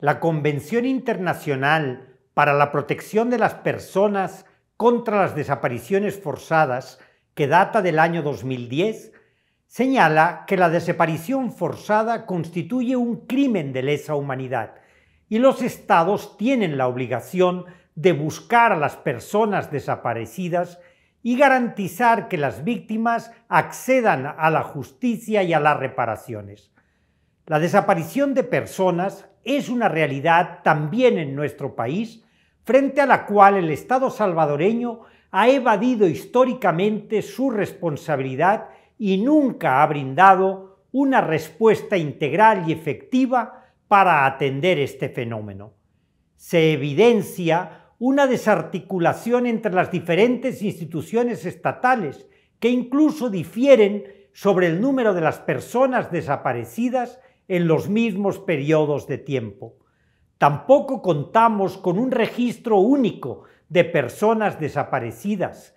la Convención Internacional para la Protección de las Personas contra las Desapariciones Forzadas, que data del año 2010, señala que la desaparición forzada constituye un crimen de lesa humanidad y los estados tienen la obligación de buscar a las personas desaparecidas y garantizar que las víctimas accedan a la justicia y a las reparaciones. La desaparición de personas es una realidad también en nuestro país, frente a la cual el Estado salvadoreño ha evadido históricamente su responsabilidad y nunca ha brindado una respuesta integral y efectiva para atender este fenómeno. Se evidencia una desarticulación entre las diferentes instituciones estatales que incluso difieren sobre el número de las personas desaparecidas en los mismos periodos de tiempo. Tampoco contamos con un registro único de personas desaparecidas.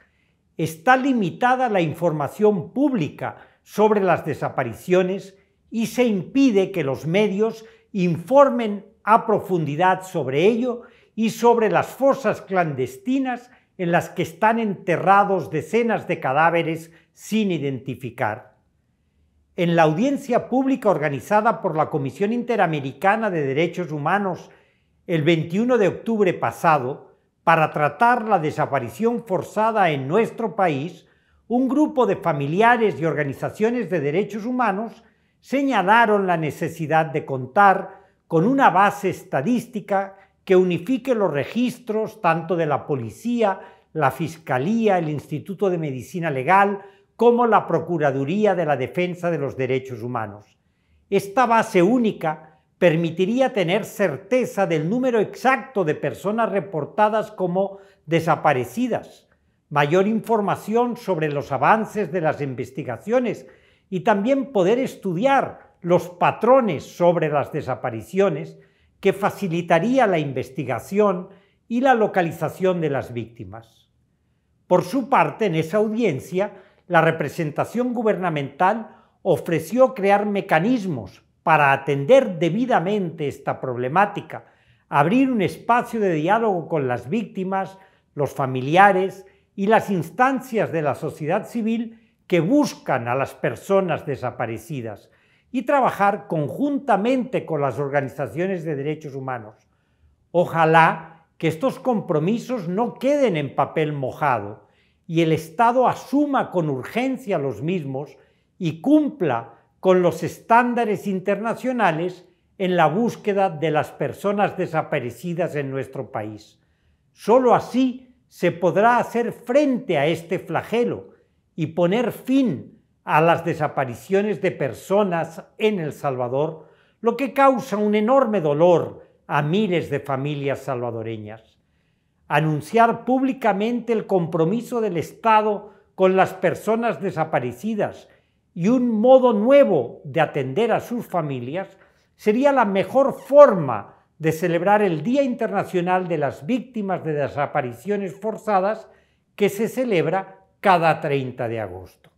Está limitada la información pública sobre las desapariciones y se impide que los medios informen a profundidad sobre ello y sobre las fosas clandestinas en las que están enterrados decenas de cadáveres sin identificar en la audiencia pública organizada por la Comisión Interamericana de Derechos Humanos el 21 de octubre pasado para tratar la desaparición forzada en nuestro país, un grupo de familiares y organizaciones de derechos humanos señalaron la necesidad de contar con una base estadística que unifique los registros tanto de la policía, la fiscalía, el Instituto de Medicina Legal como la Procuraduría de la Defensa de los Derechos Humanos. Esta base única permitiría tener certeza del número exacto de personas reportadas como desaparecidas, mayor información sobre los avances de las investigaciones y también poder estudiar los patrones sobre las desapariciones que facilitaría la investigación y la localización de las víctimas. Por su parte, en esa audiencia, la representación gubernamental ofreció crear mecanismos para atender debidamente esta problemática, abrir un espacio de diálogo con las víctimas, los familiares y las instancias de la sociedad civil que buscan a las personas desaparecidas y trabajar conjuntamente con las organizaciones de derechos humanos. Ojalá que estos compromisos no queden en papel mojado, y el Estado asuma con urgencia los mismos y cumpla con los estándares internacionales en la búsqueda de las personas desaparecidas en nuestro país. Solo así se podrá hacer frente a este flagelo y poner fin a las desapariciones de personas en El Salvador, lo que causa un enorme dolor a miles de familias salvadoreñas anunciar públicamente el compromiso del Estado con las personas desaparecidas y un modo nuevo de atender a sus familias sería la mejor forma de celebrar el Día Internacional de las Víctimas de Desapariciones Forzadas que se celebra cada 30 de agosto.